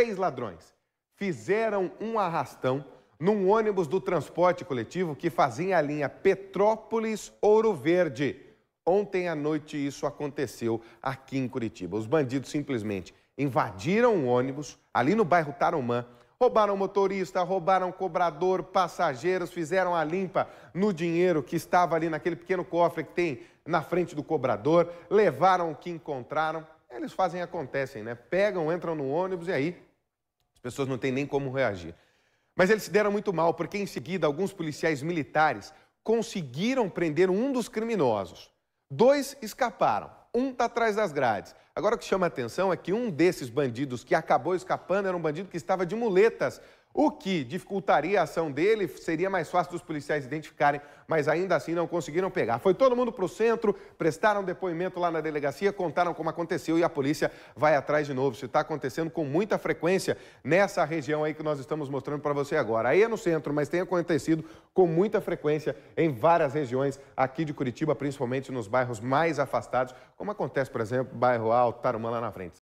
Três ladrões fizeram um arrastão num ônibus do transporte coletivo que fazia a linha Petrópolis-Ouro Verde. Ontem à noite isso aconteceu aqui em Curitiba. Os bandidos simplesmente invadiram o um ônibus ali no bairro Tarumã, roubaram motorista, roubaram cobrador, passageiros, fizeram a limpa no dinheiro que estava ali naquele pequeno cofre que tem na frente do cobrador, levaram o que encontraram. Eles fazem acontecem, né? Pegam, entram no ônibus e aí as pessoas não têm nem como reagir. Mas eles se deram muito mal, porque em seguida alguns policiais militares conseguiram prender um dos criminosos. Dois escaparam, um está atrás das grades. Agora, o que chama a atenção é que um desses bandidos que acabou escapando era um bandido que estava de muletas, o que dificultaria a ação dele, seria mais fácil dos policiais identificarem, mas ainda assim não conseguiram pegar. Foi todo mundo para o centro, prestaram depoimento lá na delegacia, contaram como aconteceu e a polícia vai atrás de novo. Isso está acontecendo com muita frequência nessa região aí que nós estamos mostrando para você agora. Aí é no centro, mas tem acontecido com muita frequência em várias regiões aqui de Curitiba, principalmente nos bairros mais afastados, como acontece, por exemplo, bairro A, alto, tarumã lá na frente.